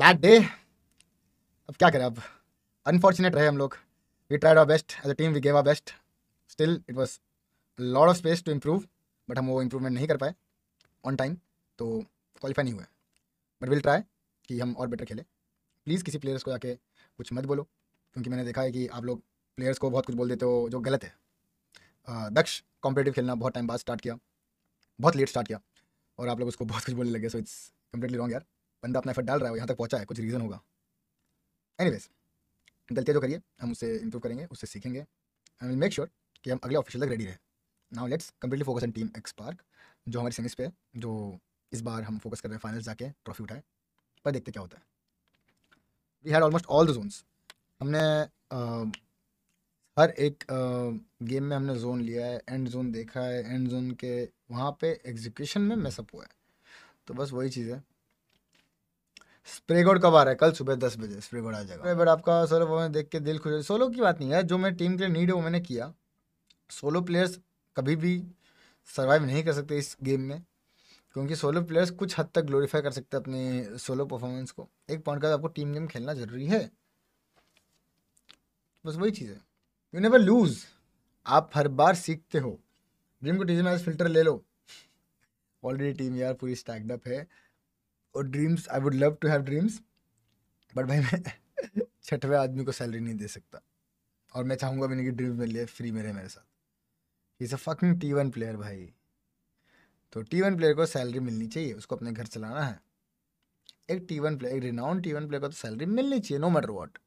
bad day अब क्या करें अब अनफॉर्चुनेट रहे हम लोग we tried our best as a team we gave our best still it was lot of space to improve but हम वो इम्प्रूवमेंट नहीं कर पाए ऑन टाइम तो क्वालिफाई नहीं हुए बट विल ट्राई कि हम और बेटर खेलें प्लीज़ किसी प्लेयर्स को जाके कुछ मत बोलो क्योंकि मैंने देखा है कि आप लोग प्लेयर्स को बहुत कुछ बोल देते हो जो गलत है दक्ष कॉम्पिटेटिव खेलना बहुत टाइम बाद स्टार्ट किया बहुत लेट स्टार्ट किया और आप लोग उसको बहुत कुछ बोलने लगे सो इट्स कम्प्लीटली रॉन्ग यार बंदा अपना एफर्ट डाल रहा है यहाँ तक पहुँचा है कुछ रीज़न होगा एनी वेज गलतियाँ जो करिए हम उससे इम्प्रूव करेंगे उससे सीखेंगे एंड विल मेक श्योर कि हम अगले ऑफिशियल तक रेडी रहे now let's completely focus on team X park जो हमारी सेमिस पे है जो इस बार हम फोकस कर रहे हैं फाइनल जाके ट्रॉफी उठाए पर देखते क्या होता है we had almost all the zones हमने uh, हर एक गेम uh, में हमने जोन लिया है एंड जोन देखा है एंड जोन के वहाँ पे एग्जीक्यूशन में मैसअप हुआ है तो बस वही चीज़ है स्प्रेगोड कब आ रहा है कल सुबह दस बजे स्प्रेगोड आ जाएगा बट आपका सोलो परफॉर्मेंस देख के दिल खुश हो सोलो की बात नहीं है जो मैं टीम के लिए नीड है वो मैंने किया सोलो प्लेयर्स कभी भी सर्वाइव नहीं कर सकते इस गेम में क्योंकि सोलो प्लेयर्स कुछ हद तक ग्लोरीफाई कर सकते हैं अपने सोलो परफॉर्मेंस को एक पॉइंट का आपको टीम गेम खेलना जरूरी है बस वही चीज़ है यू नेवर लूज आप हर बार सीखते हो गेम को टीजी टीजन फिल्टर ले लो ऑलरेडी टीम यार पूरी स्टैकडअप है और dreams I would love to have dreams but भाई मैं छठवें आदमी को सैलरी नहीं दे सकता और मैं चाहूँगा भी नहीं कि ड्रीम्स मिले फ्री में रहे मेरे साथ is a fucking T one player भाई तो टी वन प्लेयर को सैलरी मिलनी चाहिए उसको अपने घर चलाना है एक टी वन प्लेयर एक रिनाउंड टी वन प्लेयर को तो सैलरी मिलनी चाहिए नो मैटर वॉट